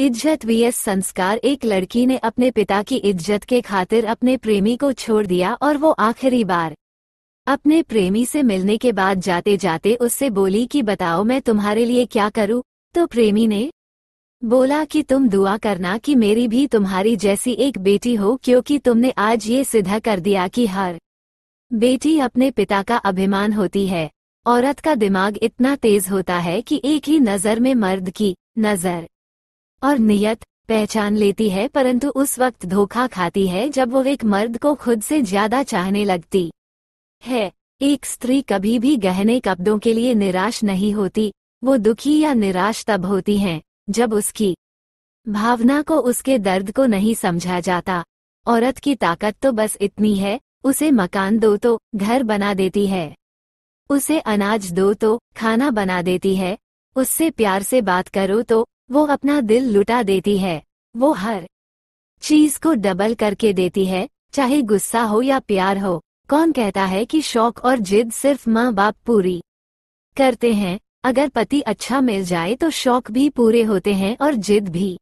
इज्जत वीएस संस्कार एक लड़की ने अपने पिता की इज्जत के खातिर अपने प्रेमी को छोड़ दिया और वो आखिरी बार अपने प्रेमी से मिलने के बाद जाते जाते उससे बोली कि बताओ मैं तुम्हारे लिए क्या करूं तो प्रेमी ने बोला कि तुम दुआ करना कि मेरी भी तुम्हारी जैसी एक बेटी हो क्योंकि तुमने आज ये सिद्ध कर दिया कि हर बेटी अपने पिता का अभिमान होती है औरत का दिमाग इतना तेज होता है कि एक ही नज़र में मर्द की नज़र और नियत पहचान लेती है परंतु उस वक्त धोखा खाती है जब वो एक मर्द को खुद से ज्यादा चाहने लगती है एक स्त्री कभी भी गहने कपड़ों के लिए निराश नहीं होती वो दुखी या निराश तब होती हैं जब उसकी भावना को उसके दर्द को नहीं समझा जाता औरत की ताकत तो बस इतनी है उसे मकान दो तो घर बना देती है उसे अनाज दो तो खाना बना देती है उससे प्यार से बात करो तो वो अपना दिल लुटा देती है वो हर चीज को डबल करके देती है चाहे गुस्सा हो या प्यार हो कौन कहता है कि शौक और जिद सिर्फ माँ बाप पूरी करते हैं अगर पति अच्छा मिल जाए तो शौक भी पूरे होते हैं और जिद भी